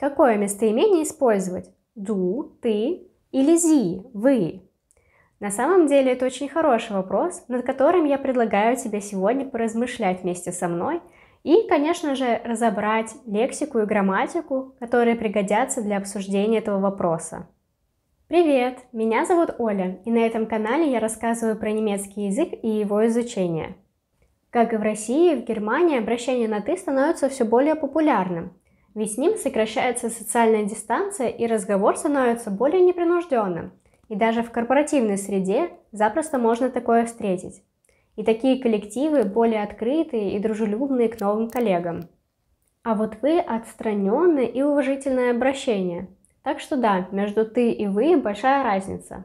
Какое местоимение использовать? Ду, ты или зи, вы? На самом деле это очень хороший вопрос, над которым я предлагаю тебе сегодня поразмышлять вместе со мной и, конечно же, разобрать лексику и грамматику, которые пригодятся для обсуждения этого вопроса. Привет! Меня зовут Оля, и на этом канале я рассказываю про немецкий язык и его изучение. Как и в России, в Германии обращение на «ты» становится все более популярным, ведь с ним сокращается социальная дистанция и разговор становится более непринужденным. И даже в корпоративной среде запросто можно такое встретить. И такие коллективы более открытые и дружелюбные к новым коллегам. А вот вы отстраненное и уважительное обращение. Так что да, между ты и вы большая разница.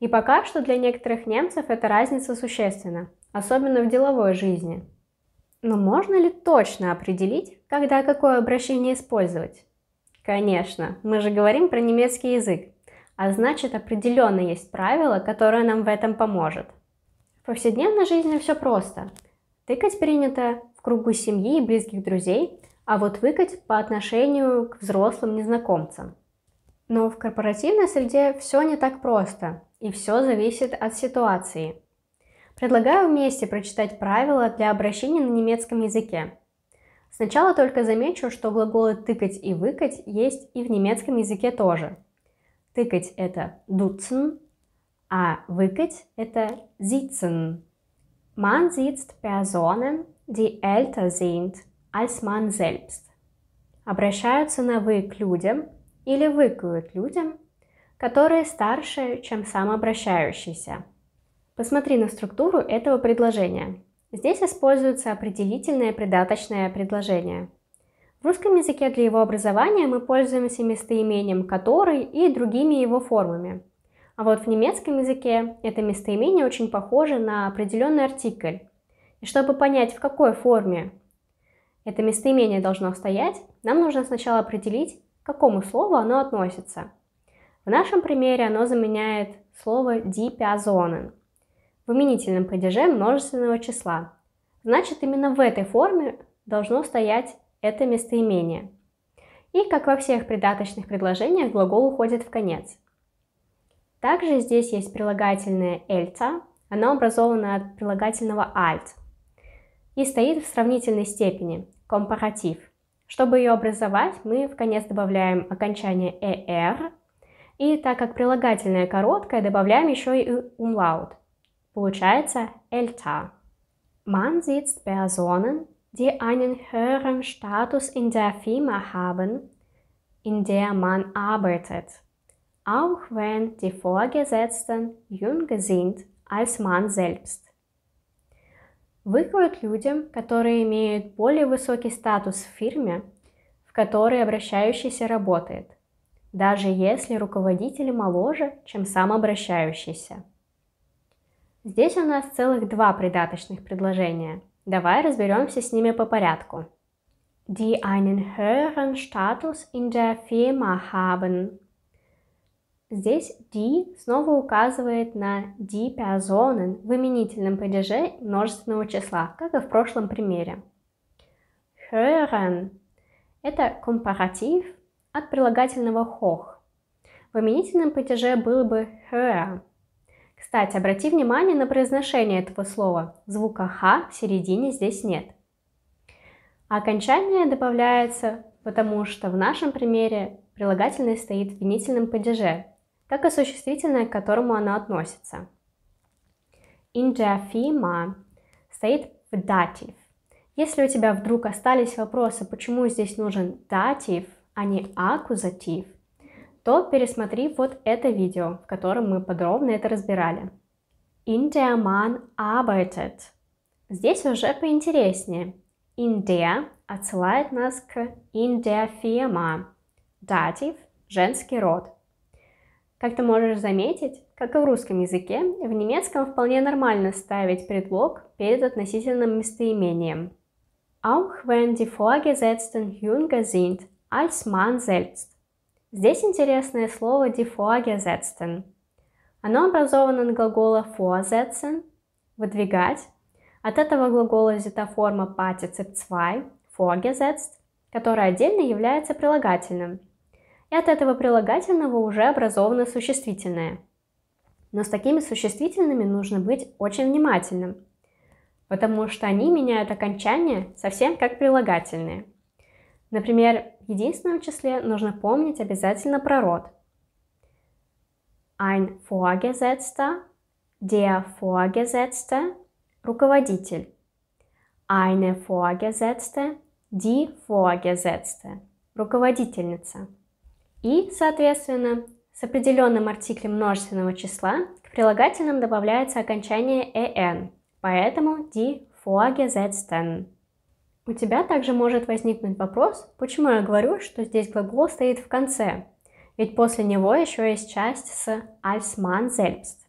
И пока что для некоторых немцев эта разница существенна, особенно в деловой жизни. Но можно ли точно определить, когда какое обращение использовать. Конечно, мы же говорим про немецкий язык, а значит определенно есть правило, которое нам в этом поможет. В повседневной жизни все просто. Тыкать принято в кругу семьи и близких друзей, а вот выкать по отношению к взрослым незнакомцам. Но в корпоративной среде все не так просто, и все зависит от ситуации. Предлагаю вместе прочитать правила для обращения на немецком языке. Сначала только замечу, что глаголы «тыкать» и «выкать» есть и в немецком языке тоже. Тыкать – это «дуцен», а «выкать» – это «sitzen». Man sitzt Personen, die älter sind als man selbst. Обращаются на «вы» к людям или «выкают» людям, которые старше, чем сам обращающийся. Посмотри на структуру этого предложения. Здесь используется определительное придаточное предложение. В русском языке для его образования мы пользуемся местоимением «который» и другими его формами. А вот в немецком языке это местоимение очень похоже на определенный артикль. И чтобы понять, в какой форме это местоимение должно стоять, нам нужно сначала определить, к какому слову оно относится. В нашем примере оно заменяет слово «die Personen», в именительном падеже множественного числа. Значит, именно в этой форме должно стоять это местоимение. И, как во всех придаточных предложениях, глагол уходит в конец. Также здесь есть прилагательное «эльца». Оно образовано от прилагательного «альт» и стоит в сравнительной степени, компаратив. Чтобы ее образовать, мы в конец добавляем окончание «er», и так как прилагательное короткое, добавляем еще и умлаут – Получается älter. Man sieht Personen, die einen höheren Status in der Firma haben, in der man arbeitet, auch wenn die Vorgesetzten jünger sind als man selbst. Выкроют людям, которые имеют более высокий статус в фирме, в которой обращающийся работает, даже если руководитель моложе, чем сам обращающийся. Здесь у нас целых два придаточных предложения. Давай разберемся с ними по порядку. Die einen höheren Status in der Firma haben. Здесь die снова указывает на die Personen в именительном падеже множественного числа, как и в прошлом примере. Hören – это компаратив от прилагательного hoch. В именительном падеже было бы höher, кстати, обрати внимание на произношение этого слова. Звука «х» в середине здесь нет. Окончание добавляется, потому что в нашем примере прилагательное стоит в винительном падеже, как и существительное, к которому оно относится. Инджафима стоит в датив. Если у тебя вдруг остались вопросы, почему здесь нужен датив, а не акузатив, то пересмотри вот это видео, в котором мы подробно это разбирали. In der Mann arbeitet. Здесь уже поинтереснее. In der отсылает нас к in der Firma. Датив – женский род. Как ты можешь заметить, как и в русском языке, в немецком вполне нормально ставить предлог перед относительным местоимением. Auch wenn die Vorgesetzten jünger sind als man selbst. Здесь интересное слово die Оно образовано от глагола vorsetzen – выдвигать. От этого глагола взята форма Partizip 2 – vorgesetzt, которая отдельно является прилагательным. И от этого прилагательного уже образовано существительное. Но с такими существительными нужно быть очень внимательным, потому что они меняют окончание совсем как прилагательные. Например, единственном числе нужно помнить обязательно про род. Ein Vorgesetzter, der Vorgesetzte, руководитель. Eine Vorgesetzte, die Vorgesetzte, руководительница. И, соответственно, с определенным артиклем множественного числа к прилагательным добавляется окончание en, поэтому die Vorgesetzten. У тебя также может возникнуть вопрос, почему я говорю, что здесь глагол стоит в конце, ведь после него еще есть часть с als man selbst.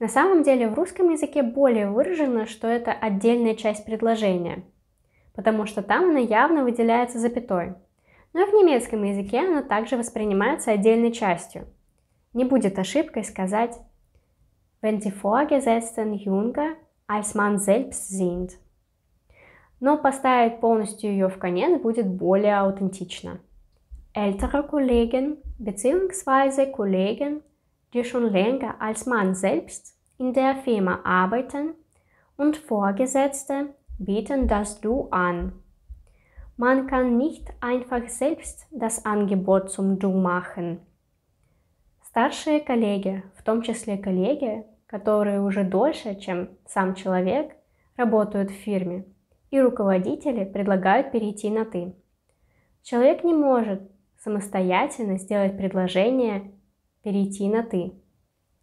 На самом деле в русском языке более выражено, что это отдельная часть предложения, потому что там она явно выделяется запятой. Но и в немецком языке она также воспринимается отдельной частью. Не будет ошибкой сказать «Wenn die vorgesetzten Jünger als man selbst sind» но поставить полностью ее в конец будет более аутентично. Ältere Kollegen bzw. Kollegen, die schon länger als man selbst in der Firma arbeiten und Vorgesetzte bieten das Du an. Man kann nicht einfach selbst das Angebot zum Du machen. Старшие коллеги, в том числе коллеги, которые уже дольше, чем сам человек, работают в фирме – и руководители предлагают перейти на «ты». Человек не может самостоятельно сделать предложение «перейти на «ты».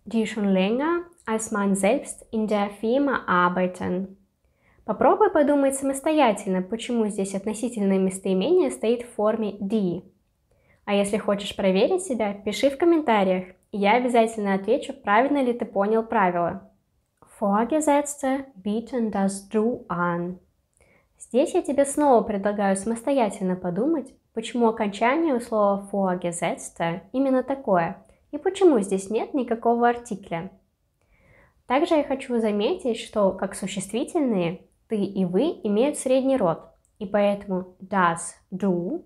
Die schon länger als man selbst in der Firma arbeiten. Попробуй подумать самостоятельно, почему здесь относительное местоимение стоит в форме «die». А если хочешь проверить себя, пиши в комментариях, и я обязательно отвечу, правильно ли ты понял правила. Vorgesetzte bieten das Du an. Здесь я тебе снова предлагаю самостоятельно подумать, почему окончание у слова «vorgesetzte» именно такое, и почему здесь нет никакого артикля. Также я хочу заметить, что как существительные «ты» и «вы» имеют средний род, и поэтому «das du»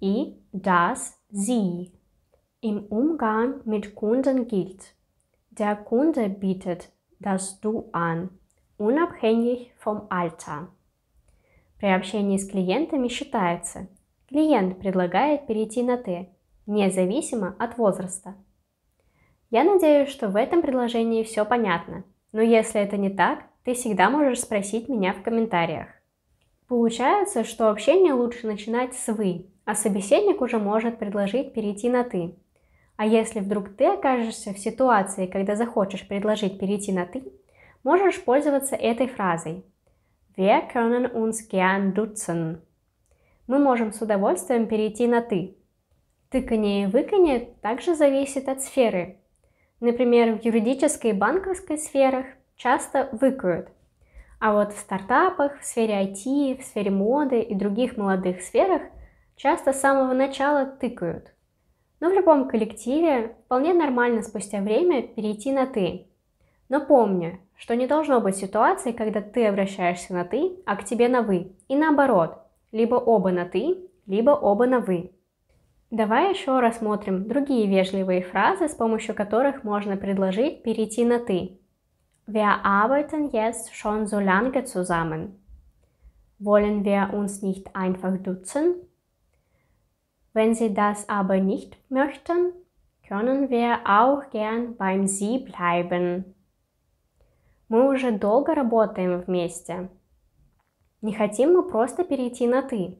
и «das sie» im Umgang mit Kunden gilt. Der Kunde bietet das Du an, unabhängig vom Alter. При общении с клиентами считается, клиент предлагает перейти на «ты», независимо от возраста. Я надеюсь, что в этом предложении все понятно, но если это не так, ты всегда можешь спросить меня в комментариях. Получается, что общение лучше начинать с «вы», а собеседник уже может предложить перейти на «ты». А если вдруг ты окажешься в ситуации, когда захочешь предложить перейти на «ты», можешь пользоваться этой фразой – Wir können uns gern duzen. Мы можем с удовольствием перейти на «ты». Тыканье и выканье также зависит от сферы. Например, в юридической и банковской сферах часто выкают. А вот в стартапах, в сфере IT, в сфере моды и других молодых сферах часто с самого начала тыкают. Но в любом коллективе вполне нормально спустя время перейти на «ты». Но помню что не должно быть ситуации, когда ты обращаешься на «ты», а к тебе на «вы». И наоборот, либо оба на «ты», либо оба на «вы». Давай еще рассмотрим другие вежливые фразы, с помощью которых можно предложить перейти на «ты». Wir arbeiten jetzt schon so lange zusammen. Wollen wir uns nicht einfach duzen? Wenn Sie das aber nicht möchten, können wir auch gern beim Sie bleiben. Мы уже долго работаем вместе. Не хотим мы просто перейти на «ты».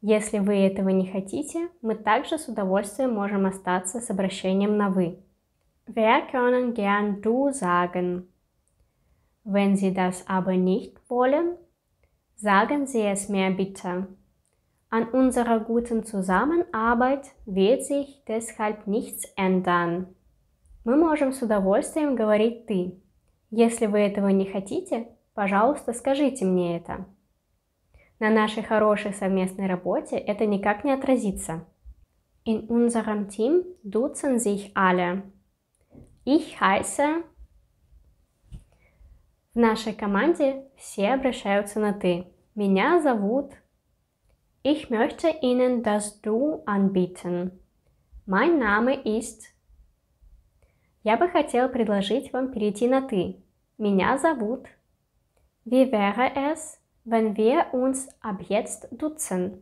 Если вы этого не хотите, мы также с удовольствием можем остаться с обращением на «вы». Wir können gern du sagen. Wenn Sie das aber nicht wollen, sagen Sie es mir bitte. An unserer guten Zusammenarbeit wird sich deshalb nichts ändern. Мы можем с удовольствием говорить «ты», если вы этого не хотите, пожалуйста, скажите мне это. На нашей хорошей совместной работе это никак не отразится. In unserem Team duzen sich alle. Ich heiße... В нашей команде все обращаются на «ты». Меня зовут... Ich möchte Ihnen das Du anbieten. Mein Name ist... Я бы хотел предложить вам перейти на «ты», меня зовут. Wie wäre es, wenn wir uns ab jetzt duzen?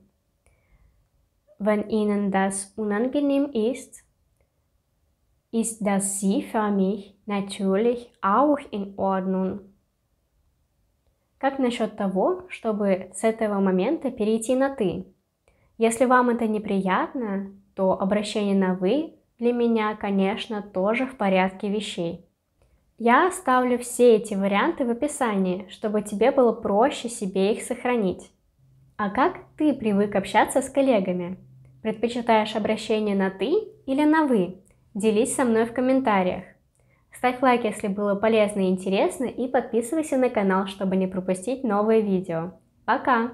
Wenn Ihnen das unangenehm ist, ist das Sie für mich natürlich auch in Ordnung. Как насчет того, чтобы с этого момента перейти на «ты»? Если вам это неприятно, то обращение на «вы» для меня, конечно, тоже в порядке вещей. Я оставлю все эти варианты в описании, чтобы тебе было проще себе их сохранить. А как ты привык общаться с коллегами? Предпочитаешь обращение на «ты» или на «вы»? Делись со мной в комментариях. Ставь лайк, если было полезно и интересно, и подписывайся на канал, чтобы не пропустить новые видео. Пока!